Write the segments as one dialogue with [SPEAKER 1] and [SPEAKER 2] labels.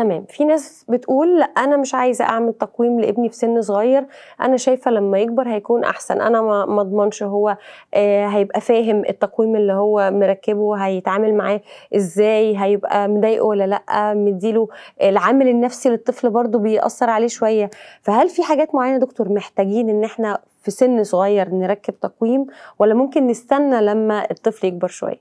[SPEAKER 1] تمام في ناس بتقول لا انا مش عايزه اعمل تقويم لابني في سن صغير انا شايفه لما يكبر هيكون احسن انا ما اضمنش هو آه، هيبقى فاهم التقويم اللي هو مركبه هيتعامل معاه ازاي هيبقى مضايقه ولا لا مديله آه، العامل النفسي للطفل برضو بيأثر عليه شويه فهل في حاجات معينه دكتور محتاجين ان احنا في سن صغير نركب تقويم ولا ممكن نستنى لما الطفل يكبر شويه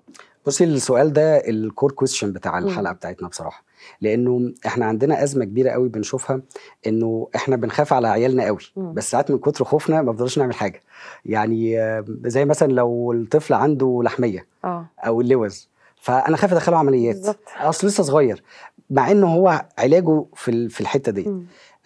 [SPEAKER 2] بصي السؤال ده الكور كويستشن بتاع الحلقه بتاعتنا بصراحه لانه احنا عندنا ازمه كبيره قوي بنشوفها انه احنا بنخاف على عيالنا قوي بس ساعات من كتر خوفنا ما بنقدرش نعمل حاجه يعني آه، زي مثلا لو الطفل عنده لحميه أوه. او اللوز فانا خايف ادخله عمليات اصل لسه صغير مع انه هو علاجه في في الحته دي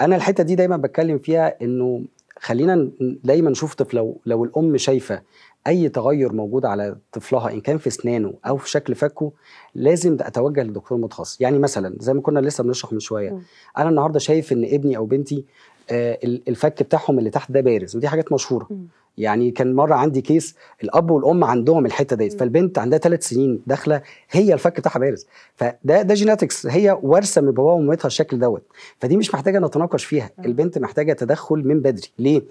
[SPEAKER 2] انا الحته دي دايما بتكلم فيها انه خلينا دايما نشوف طفل لو لو الام شايفه اي تغير موجود على طفلها ان كان في اسنانه او في شكل فكه لازم اتوجه لدكتور متخصص يعني مثلا زي ما كنا لسه بنشرح من شويه م. انا النهارده شايف ان ابني او بنتي آه، الفك بتاعهم اللي تحت ده بارز ودي حاجات مشهوره م. يعني كان مره عندي كيس الاب والام عندهم الحته ديت فالبنت عندها ثلاث سنين داخله هي الفك بتاعها بارز فده ده جيناتكس هي وارثه من باباها ومامتها الشكل دوت فدي مش محتاجه نتناقش فيها البنت محتاجه تدخل من بدري ليه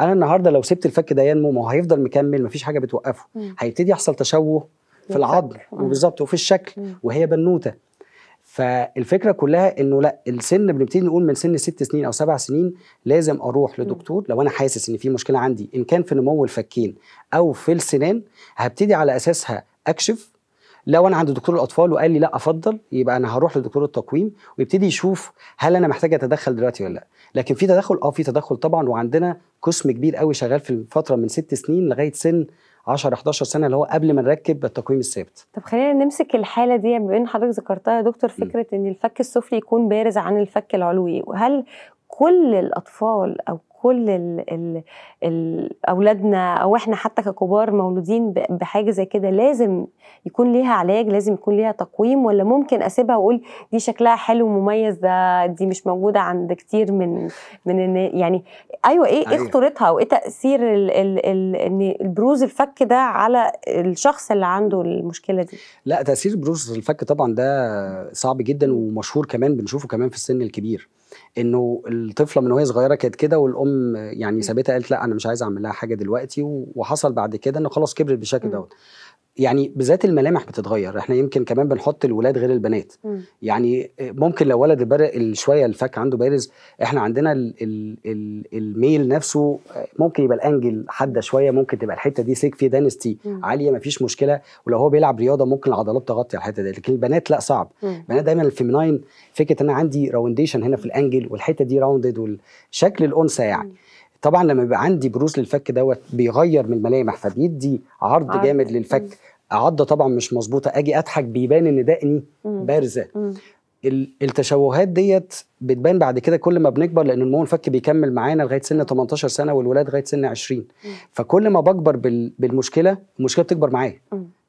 [SPEAKER 2] انا النهارده لو سبت الفك ده ينمو ما هو هيفضل مكمل مفيش حاجه بتوقفه هيبتدي يحصل تشوه
[SPEAKER 1] في العظم وبالظبط
[SPEAKER 2] وفي الشكل وهي بنوته فالفكره كلها انه لا السن بنبتدي نقول من سن ست سنين او سبع سنين لازم اروح لدكتور لو انا حاسس ان في مشكله عندي ان كان في نمو الفكين او في السنان هبتدي على اساسها اكشف لو انا عند دكتور الاطفال وقال لي لا افضل يبقى انا هروح لدكتور التقويم ويبتدي يشوف هل انا محتاج اتدخل دلوقتي ولا لا لكن في تدخل اه في تدخل طبعا وعندنا قسم كبير قوي شغال في الفتره من ست سنين لغايه سن 10 11 سنه اللي هو قبل ما نركب التقويم الثابت
[SPEAKER 1] طب خلينا نمسك الحاله دي بما ان حضرتك ذكرتها يا دكتور فكره م. ان الفك السفلي يكون بارز عن الفك العلوي وهل كل الاطفال او كل ال ال ال اولادنا او احنا حتى ككبار مولودين بحاجه زي كده لازم يكون ليها علاج لازم يكون ليها تقويم ولا ممكن اسيبها واقول دي شكلها حلو ومميز ده دي مش موجوده عند كتير من من يعني ايوه ايه ايه أيوة. خطورتها وايه تاثير الـ الـ الـ ان البروز الفك ده على الشخص اللي عنده المشكله دي
[SPEAKER 2] لا تاثير بروز الفك طبعا ده صعب جدا ومشهور كمان بنشوفه كمان في السن الكبير انه الطفله من وهي صغيره كانت كده والام يعني سابتها قالت لا انا مش عايزه اعمل لها حاجه دلوقتي وحصل بعد كده انه خلاص كبرت بالشكل دوت يعني بالذات الملامح بتتغير احنا يمكن كمان بنحط الولاد غير البنات م. يعني ممكن لو ولد البرق شويه الفك عنده بارز احنا عندنا الميل نفسه ممكن يبقى الانجل حاده شويه ممكن تبقى الحته دي سيك في دانستي مم. عاليه مفيش مشكله ولو هو بيلعب رياضه ممكن العضلات تغطي على الحته دي لكن البنات لا صعب البنات دايما الفيمناين فكره ان انا عندي راونديشن هنا في الانجل والحته دي راوندد وشكل الانثى يعني مم. طبعا لما بيبقى عندي بروز للفك دوت بيغير من الملامح فبيدي عرض, جامد للفك مم. عضه طبعا مش مظبوطه اجي اضحك بيبان ان دقني بارزه التشوهات ديت بتبان بعد كده كل ما بنكبر لان النمو الفك بيكمل معانا لغايه سن 18 سنه والولاد لغايه سن 20 فكل ما بكبر بالمشكله المشكله بتكبر معايا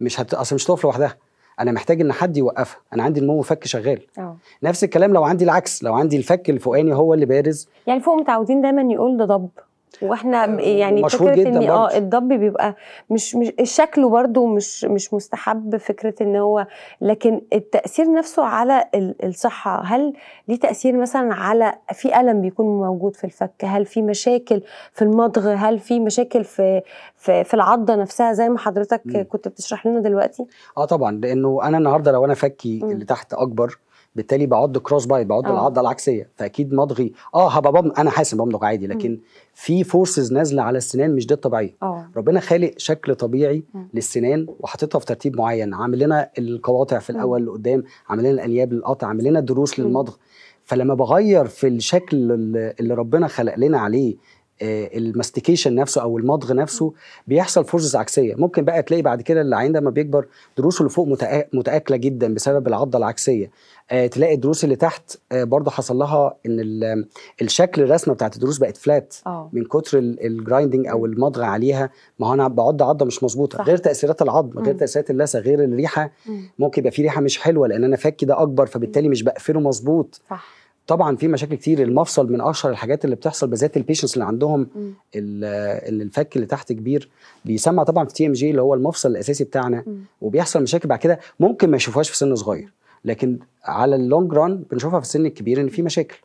[SPEAKER 2] مش هت... اصل مش تقف لوحدها انا محتاج ان حد يوقفها انا عندي نمو فك شغال أوه. نفس الكلام لو عندي العكس لو عندي الفك الفوقاني هو اللي بارز
[SPEAKER 1] يعني فوق متعودين دايما يقول ده ضب واحنا آه، يعني مشهور فكره ان اه الضب بيبقى مش مش شكله برضه مش مش مستحب فكره ان هو لكن التاثير نفسه على الصحه هل ليه تاثير مثلا على في الم بيكون موجود في الفك هل في مشاكل في المضغ هل في مشاكل في في, في العضه نفسها زي ما حضرتك م. كنت بتشرح لنا دلوقتي
[SPEAKER 2] اه طبعا لانه انا النهارده لو انا فكي م. اللي تحت اكبر بالتالي بعض كروس بايت بعض أوه. العضله العكسيه فاكيد مضغي اه هبقى بمضغ انا حاسس بمضغ عادي لكن م. في فورسز نازله على السنان مش دي الطبيعيه آه. ربنا خالق شكل طبيعي م. للسنان وحاططها في ترتيب معين عامل لنا القواطع في الاول لقدام عامل لنا الانياب للقطع عامل لنا دروس للمضغ فلما بغير في الشكل اللي ربنا خلق لنا عليه آه، الماستيكيشن نفسه او المضغ نفسه بيحصل فورسز عكسيه ممكن بقى تلاقي بعد كده العين لما بيكبر دروسه اللي فوق متاكله جدا بسبب العضه العكسيه آه، تلاقي الدروس اللي تحت آه، برضه حصل لها ان الشكل الرسمه بتاعت الدروس بقت فلات أوه. من كتر الجرايندنج او المضغ عليها ما هو انا بعض عضه مش مظبوطه غير تاثيرات العظم غير تاثيرات اللثه غير الريحه مم. ممكن يبقى في ريحه مش حلوه لان انا فكي ده اكبر فبالتالي مش بقفله مظبوط صح طبعا في مشاكل كتير المفصل من اشهر الحاجات اللي بتحصل بالذات البيشنس اللي عندهم اللي الفك اللي تحت كبير بيسمع طبعا في تي ام جي اللي هو المفصل الاساسي بتاعنا م. وبيحصل مشاكل بعد كده ممكن ما يشوفهاش في سن صغير لكن على اللونج ران بنشوفها في السن الكبير ان في مشاكل